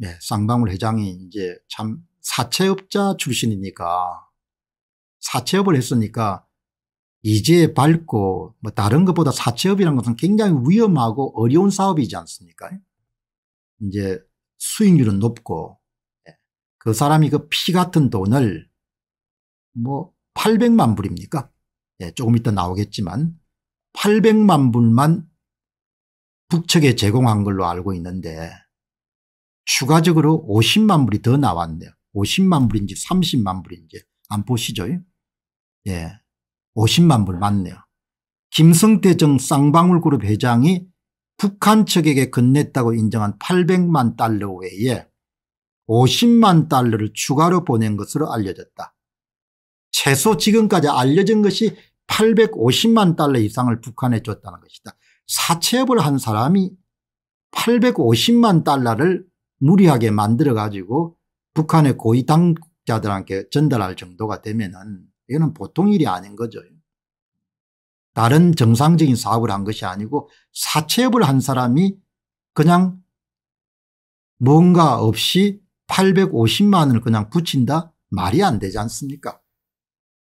네, 쌍방울 회장이 이제 참 사채업자 출신이니까 사채업을 했으니까 이제 밝고 뭐 다른 것보다 사채업이라는 것은 굉장히 위험하고 어려운 사업이지 않습니까? 이제 수익률은 높고 예, 그 사람이 그 피 같은 돈을 뭐 800만 불입니까? 예, 조금 이따 나오겠지만 800만 불만 북측에 제공한 걸로 알고 있는데 추가적으로 50만 불이 더 나왔네요. 50만 불인지 30만 불인지 안 보시죠? 예. 50만 불 맞네요. 김성태 정 쌍방울그룹 회장이 북한 측에게 건넸다고 인정한 800만 달러 외에 50만 달러를 추가로 보낸 것으로 알려졌다. 최소 지금까지 알려진 것이 850만 달러 이상을 북한에 줬다는 것이다. 사채업을 한 사람이 850만 달러를 무리하게 만들어 가지고 북한의 고위 당국자들한테 전달할 정도가 되면은 이거는 보통 일이 아닌 거죠. 다른 정상적인 사업을 한 것이 아니고 사채업을 한 사람이 그냥 뭔가 없이 850만 원을 그냥 붙인다? 말이 안 되지 않습니까?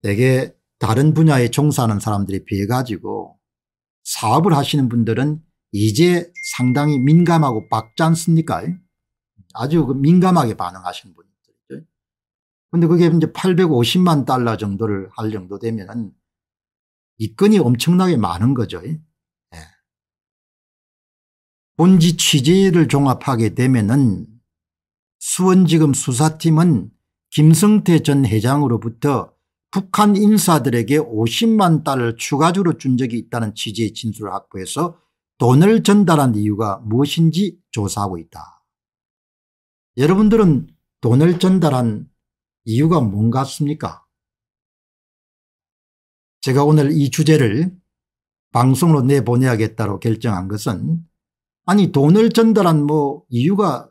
되게 다른 분야에 종사하는 사람들에 비해 가지고 사업을 하시는 분들은 이제 상당히 민감하고 박지 않습니까? 아주 그 민감하게 반응하시는 분들이죠. 근데 그게 이제 850만 달러 정도를 할 정도 되면은 이건이 엄청나게 많은 거죠. 예. 본지 취재를 종합하게 되면은 수원지검 수사팀은 김성태 전 회장으로부터 북한 인사들에게 50만 달을 추가적으로 준 적이 있다는 취지의 진술을 확보해서 돈을 전달한 이유가 무엇인지 조사하고 있다. 여러분들은 돈을 전달한 이유가 뭔 같습니까? 제가 오늘 이 주제를 방송으로 내보내야겠다로 결정한 것은 아니 돈을 전달한 뭐 이유가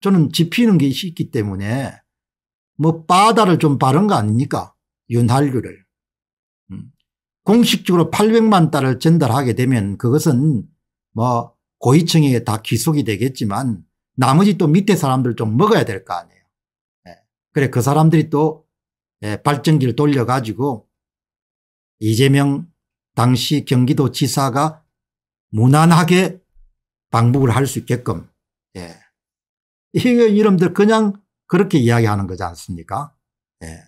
저는 지피는 게 있기 때문에 뭐 바다를 좀 바른 거 아닙니까? 윤활유를. 음. 공식적으로 800만 달을 전달하게 되면 그것은 뭐 고위층에게 다 귀속이 되겠지만 나머지 또 밑에 사람들 좀 먹어야 될 거 아니에요. 예. 그래 그 사람들이 또 예, 발전기를 돌려가지고 이재명 당시 경기도 지사가 무난하게 방북을 할 수 있게끔 예. 이 이름들 그냥 그렇게 이야기하는 거지 않습니까? 예.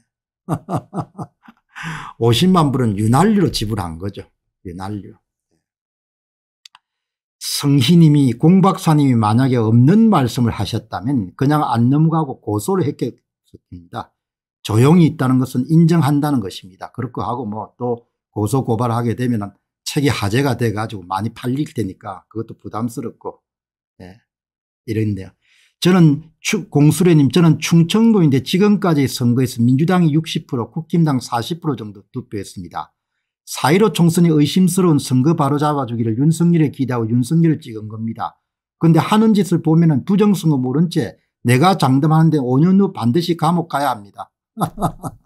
50만 불은 유난리로 지불한 거죠. 유난리 성희님이 공박사님이 만약에 없는 말씀을 하셨다면 그냥 안 넘어가고 고소를 했겠습니다. 조용히 있다는 것은 인정한다는 것입니다. 그렇고 하고 뭐 또 고소 고발하게 되면 책이 화제가돼 가지고 많이 팔릴 테니까 그것도 부담스럽고 네. 예, 이런데요. 저는 공수래님 저는 충청도인데 지금까지 선거에서 민주당이 60% 국힘당 40% 정도 투표했습니다. 4.15 총선이 의심스러운 선거 바로잡아주기를 윤석열에 기대하고 윤석열을 찍은 겁니다. 그런데 하는 짓을 보면 은 부정선거 모른 채 내가 장담하는데 5년 후 반드시 감옥 가야 합니다.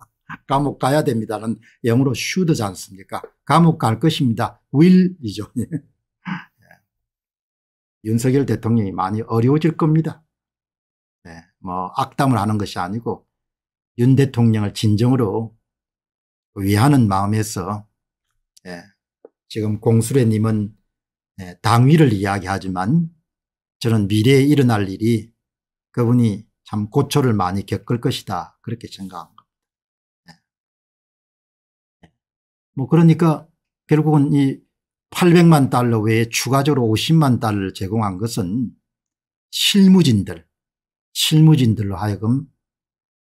감옥 가야 됩니다는 영어로 슈드지 않습니까 감옥 갈 것입니다. 윌이죠 예. 윤석열 대통령이 많이 어려워질 겁니다. 네, 뭐 악담을 하는 것이 아니고 윤 대통령을 진정으로 위하는 마음에서 예. 지금 공수래님은 예, 당위를 이야기하지만 저는 미래에 일어날 일이 그분이 참 고초를 많이 겪을 것이다 그렇게 생각한 겁니다. 예. 예. 뭐 그러니까 결국은 이 800만 달러 외에 추가적으로 50만 달러를 제공한 것은 실무진들, 실무진들로 하여금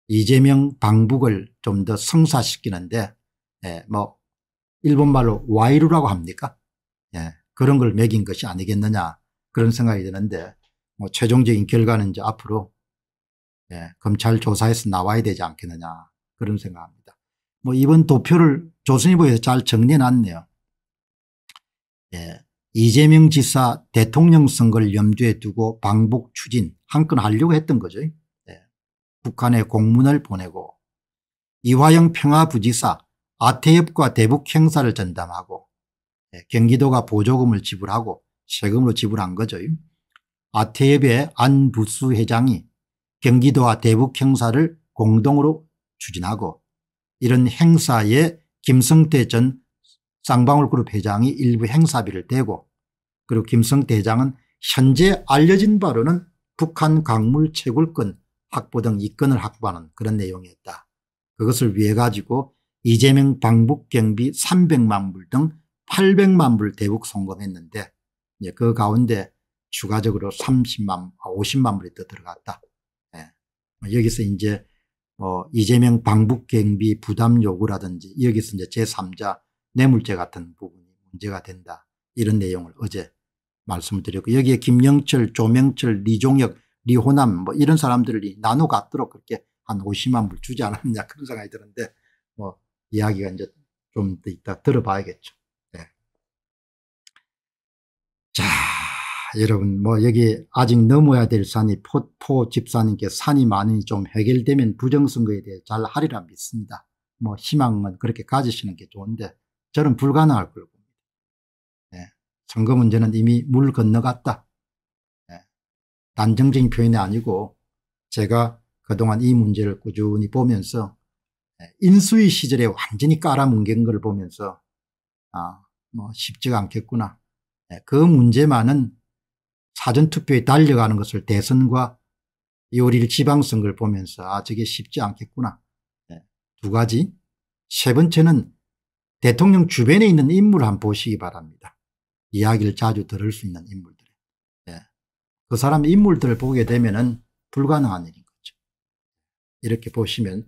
이재명 방북을 좀 더 성사시키는데 예, 뭐 일본말로 와이루라고 합니까? 예, 그런 걸 매긴 것이 아니겠느냐 그런 생각이 드는데 뭐 최종적인 결과는 이제 앞으로 예, 검찰 조사에서 나와야 되지 않겠느냐 그런 생각합니다. 뭐 이번 도표를 조선일보에서 잘 정리해놨네요. 예, 이재명 지사 대통령 선거를 염두에 두고 방북 추진 한 건 하려고 했던 거죠. 예, 북한에 공문을 보내고 이화영 평화부지사 아태협과 대북 행사를 전담하고 예, 경기도가 보조금을 지불하고 세금으로 지불한 거죠. 아태협의 안부수 회장이 경기도와 대북 행사를 공동으로 추진하고 이런 행사에 김성태 전 쌍방울그룹 회장이 일부 행사비를 대고 그리고 김성태 회장은 현재 알려진 바로는 북한 강물 채굴권 확보 등 이권을 확보하는 그런 내용이었다. 그것을 위해 가지고 이재명 방북 경비 300만 불 등 800만 불 대북 송금했는데 이그 가운데 추가적으로 30만, 50만 아, 불이 더 들어갔다. 예. 뭐 여기서 이제 뭐 이재명 방북 경비 부담 요구라든지 여기서 이제 제3자 뇌물죄 같은 부분이 문제가 된다. 이런 내용을 어제 말씀드렸고 여기에 김영철, 조명철, 리종혁, 리호남 뭐 이런 사람들이 나눠 갖도록 그렇게 한 50만 불 주지 않았냐 그런 생각이 드는데 뭐 이야기가 이제 좀 이따 들어봐야겠죠. 네. 자, 여러분, 뭐 여기 아직 넘어야 될 산이 포포 집사님께 산이 많으니 좀 해결되면 부정선거에 대해 잘 하리라 믿습니다. 뭐 희망은 그렇게 가지시는 게 좋은데 저는 불가능할 걸 봅니다. 네. 선거 문제는 이미 물 건너갔다. 네. 단정적인 표현이 아니고 제가 그동안 이 문제를 꾸준히 보면서 인수위 시절에 완전히 깔아뭉갠 걸 보면서 아뭐 쉽지가 않겠구나. 네, 그 문제만은 사전투표에 달려가는 것을 대선과 요리1 지방선거를 보면서 아 저게 쉽지 않겠구나. 네, 두 가지. 세 번째는 대통령 주변에 있는 인물 한번 보시기 바랍니다. 이야기를 자주 들을 수 있는 인물들. 예. 그 사람 인물들을 보게 되면 은 불가능한 일인 거죠. 이렇게 보시면